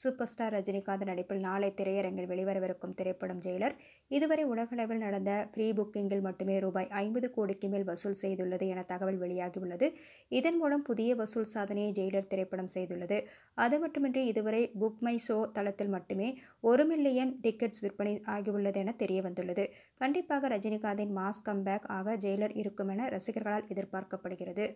super star Rajinikanth நடிப்பில் நாளை திரையரங்கில் வெளிவரவிருக்கும் திரைப்படம் ஜெயிலர் இதுவரை உலகளவில் நடந்த ப்ரீ புக்கிங்கில் மட்டுமே ரூபாய் ஐம்பது கோடிக்கு மேல் வசூல் செய்துள்ளது என தகவல் வெளியாகியுள்ளது இதன் மூலம் புதிய வசூல் சாதனையை ஜெயிலர் திரைப்படம் செய்துள்ளது அது மட்டுமின்றி இதுவரை புக் மை ஷோ தளத்தில் மட்டுமே ஒரு மில்லியன் டிக்கெட்ஸ் விற்பனை ஆகியுள்ளது என தெரிய வந்துள்ளது கண்டிப்பாக ரஜினிகாந்தின் மாஸ் கம்பேக் ஆக ஜெயிலர் இருக்கும் என ரசிகர்களால் எதிர்பார்க்கப்படுகிறது